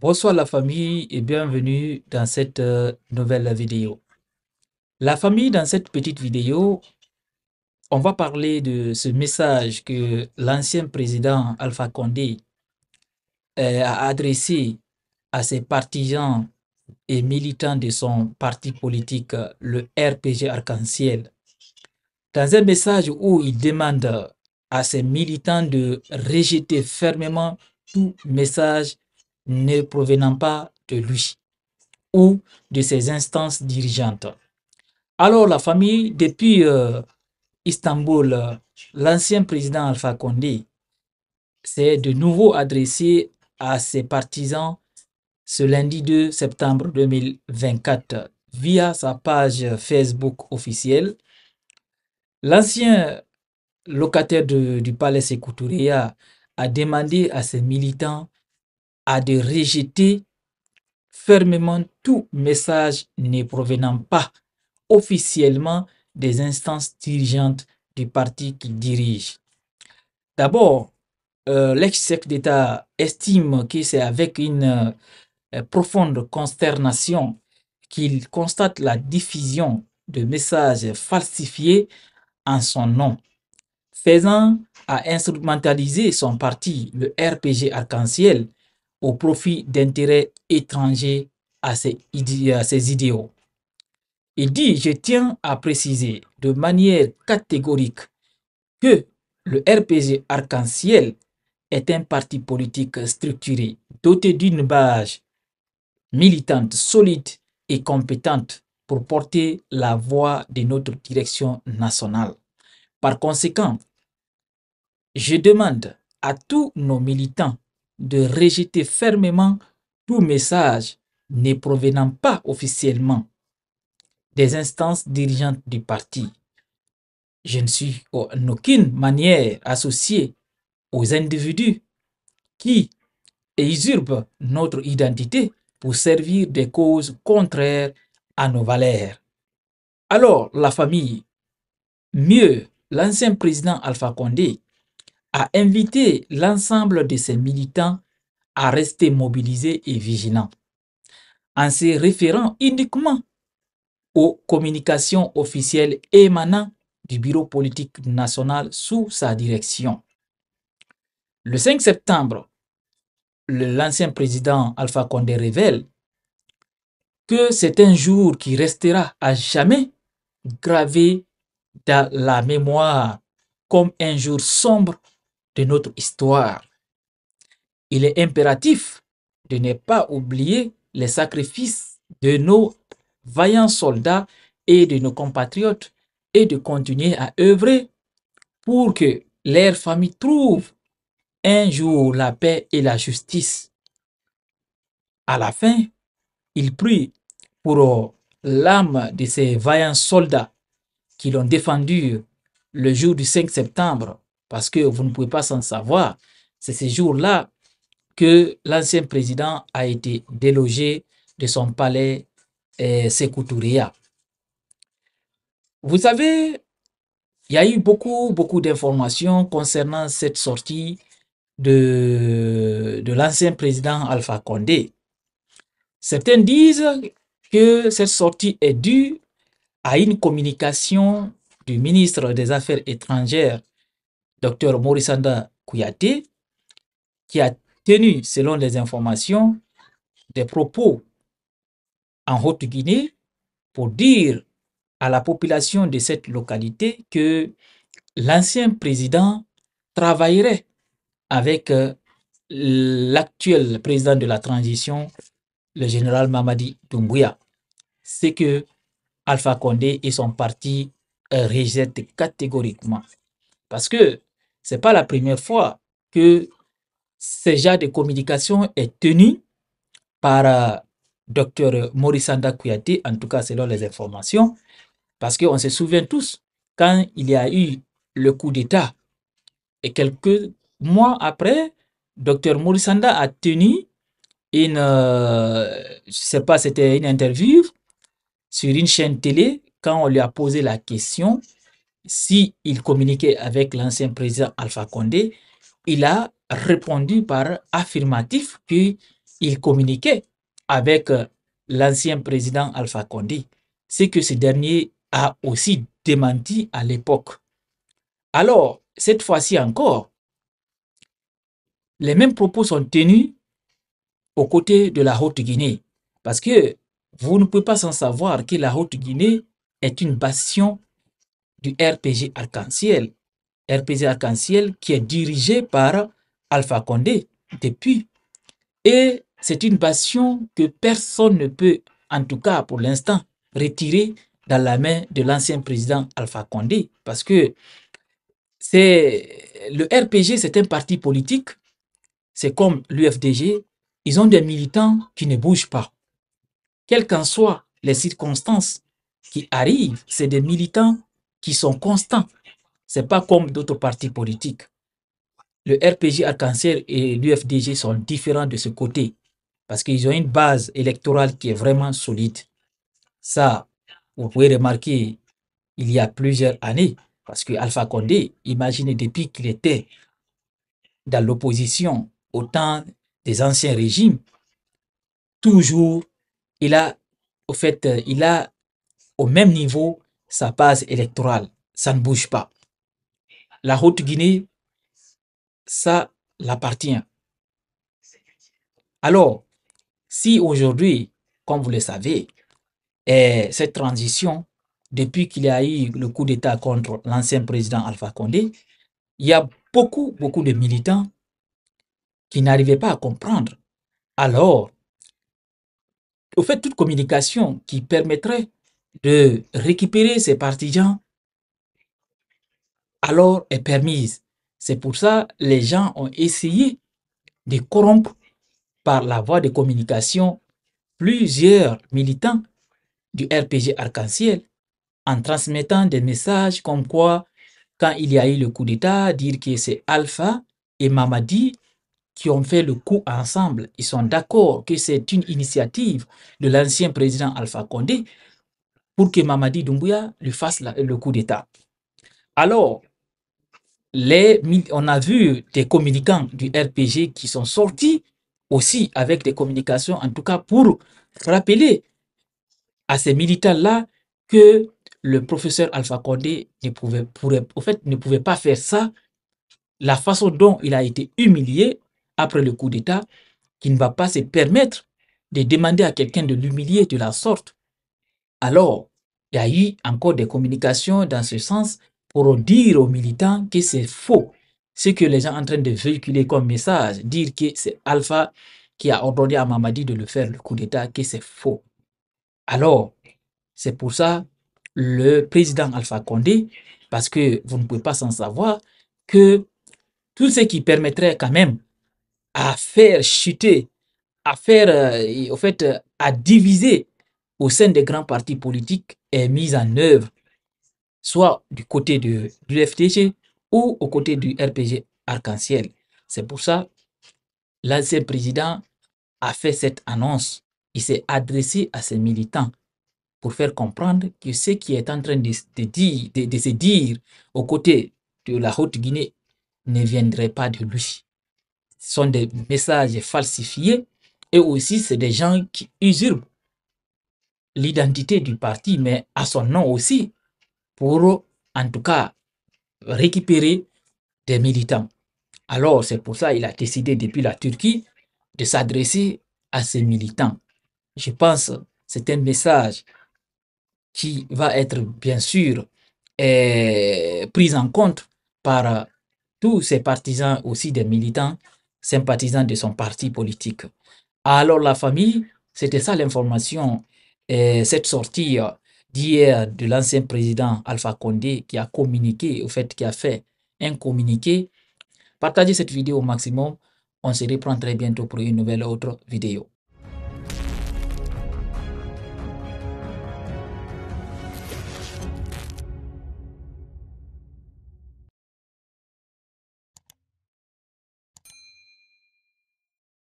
Bonsoir la famille et bienvenue dans cette euh, nouvelle vidéo. La famille, dans cette petite vidéo, on va parler de ce message que l'ancien président Alpha Condé euh, a adressé à ses partisans et militants de son parti politique, le RPG Arc-en-Ciel. Dans un message où il demande à ses militants de rejeter fermement tout message ne provenant pas de lui ou de ses instances dirigeantes. Alors la famille, depuis euh, Istanbul, l'ancien président Alpha Condé s'est de nouveau adressé à ses partisans ce lundi 2 septembre 2024 via sa page Facebook officielle. L'ancien locataire du palais Sekouturia a demandé à ses militants à de rejeter fermement tout message ne provenant pas officiellement des instances dirigeantes du parti qu'il dirige. D'abord, euh, l'ex-chef d'État estime que c'est avec une euh, profonde consternation qu'il constate la diffusion de messages falsifiés en son nom, faisant à instrumentaliser son parti, le RPG Arc-en-Ciel, au profit d'intérêts étrangers à ses, à ses idéaux. Il dit, je tiens à préciser de manière catégorique que le RPG arc-en-ciel est un parti politique structuré, doté d'une base militante solide et compétente pour porter la voix de notre direction nationale. Par conséquent, je demande à tous nos militants de rejeter fermement tout message ne provenant pas officiellement des instances dirigeantes du parti. Je ne suis en aucune manière associé aux individus qui usurpent notre identité pour servir des causes contraires à nos valeurs. Alors, la famille, mieux l'ancien président Alpha Condé, a invité l'ensemble de ses militants à rester mobilisés et vigilants, en se référant uniquement aux communications officielles émanant du Bureau politique national sous sa direction. Le 5 septembre, l'ancien président Alpha Condé révèle que c'est un jour qui restera à jamais gravé dans la mémoire comme un jour sombre de notre histoire. Il est impératif de ne pas oublier les sacrifices de nos vaillants soldats et de nos compatriotes et de continuer à œuvrer pour que leur familles trouve un jour la paix et la justice. À la fin, il prie pour l'âme de ces vaillants soldats qui l'ont défendu le jour du 5 septembre parce que vous ne pouvez pas s'en savoir. C'est ce jour-là que l'ancien président a été délogé de son palais eh, Vous savez, il y a eu beaucoup, beaucoup d'informations concernant cette sortie de, de l'ancien président Alpha Condé. Certains disent que cette sortie est due à une communication du ministre des Affaires étrangères Docteur Morisanda Kouyaté, qui a tenu, selon les informations, des propos en Haute-Guinée pour dire à la population de cette localité que l'ancien président travaillerait avec euh, l'actuel président de la transition, le général Mamadi Doumbouya. C'est que Alpha Condé et son parti euh, rejettent catégoriquement. Parce que n'est pas la première fois que ce genre de communication est tenu par euh, Dr Maurice Kouyati, en tout cas selon les informations, parce qu'on se souvient tous, quand il y a eu le coup d'État, et quelques mois après, Dr Maurice a tenu une, euh, je sais pas, c'était une interview sur une chaîne télé, quand on lui a posé la question s'il il communiquait avec l'ancien président Alpha Condé, il a répondu par affirmatif, qu'il il communiquait avec euh, l'ancien président Alpha Condé, ce que ce dernier a aussi démenti à l'époque. Alors, cette fois-ci encore, les mêmes propos sont tenus aux côtés de la Haute-Guinée, parce que vous ne pouvez pas sans savoir que la Haute-Guinée est une bastion du RPG Arc-en-Ciel. RPG Arc-en-Ciel qui est dirigé par Alpha Condé depuis. Et c'est une passion que personne ne peut, en tout cas pour l'instant, retirer dans la main de l'ancien président Alpha Condé. Parce que c'est le RPG, c'est un parti politique. C'est comme l'UFDG. Ils ont des militants qui ne bougent pas. Quelles qu'en soient les circonstances qui arrivent, c'est des militants qui sont constants. Ce n'est pas comme d'autres partis politiques. Le RPG arc en et l'UFDG sont différents de ce côté parce qu'ils ont une base électorale qui est vraiment solide. Ça, vous pouvez remarquer, il y a plusieurs années, parce que Alpha Condé, imaginez depuis qu'il était dans l'opposition au temps des anciens régimes, toujours, il a, au fait, il a au même niveau sa base électorale, ça ne bouge pas. La Haute-Guinée, ça l'appartient. Alors, si aujourd'hui, comme vous le savez, eh, cette transition, depuis qu'il y a eu le coup d'État contre l'ancien président Alpha Condé, il y a beaucoup, beaucoup de militants qui n'arrivaient pas à comprendre. Alors, au fait, toute communication qui permettrait de récupérer ses partisans alors est permise. C'est pour ça que les gens ont essayé de corrompre par la voie de communication plusieurs militants du RPG Arc-en-Ciel en transmettant des messages comme quoi, quand il y a eu le coup d'État, dire que c'est Alpha et Mamadi qui ont fait le coup ensemble. Ils sont d'accord que c'est une initiative de l'ancien président Alpha Condé pour que Mamadi Doumbouya lui fasse le coup d'État. Alors, les, on a vu des communicants du RPG qui sont sortis aussi avec des communications, en tout cas pour rappeler à ces militants-là que le professeur Alpha Condé ne pouvait, fait, ne pouvait pas faire ça. La façon dont il a été humilié après le coup d'État, qui ne va pas se permettre de demander à quelqu'un de l'humilier de la sorte alors, il y a eu encore des communications dans ce sens pour dire aux militants que c'est faux. Ce que les gens sont en train de véhiculer comme message, dire que c'est Alpha qui a ordonné à Mamadi de le faire, le coup d'État, que c'est faux. Alors, c'est pour ça le président Alpha Condé, parce que vous ne pouvez pas sans savoir que tout ce qui permettrait quand même à faire chuter, à faire, euh, au fait, euh, à diviser au sein des grands partis politiques est mise en œuvre, soit du côté de, du FTG ou au côté du RPG Arc-en-Ciel. C'est pour ça l'ancien président a fait cette annonce. Il s'est adressé à ses militants pour faire comprendre que ce qui est en train de, dire, de, se dire aux côtés de la Haute-Guinée ne viendrait pas de lui. Ce sont des messages falsifiés et aussi c'est des gens qui usurpent l'identité du parti, mais à son nom aussi, pour en tout cas récupérer des militants. Alors c'est pour ça qu'il a décidé depuis la Turquie de s'adresser à ses militants. Je pense que c'est un message qui va être bien sûr eh, pris en compte par tous ses partisans, aussi des militants sympathisants de son parti politique. Alors la famille, c'était ça l'information cette sortie euh, d'hier de l'ancien président Alpha Condé qui a communiqué, au fait, qui a fait un communiqué. Partagez cette vidéo au maximum. On se reprend très bientôt pour une nouvelle autre vidéo.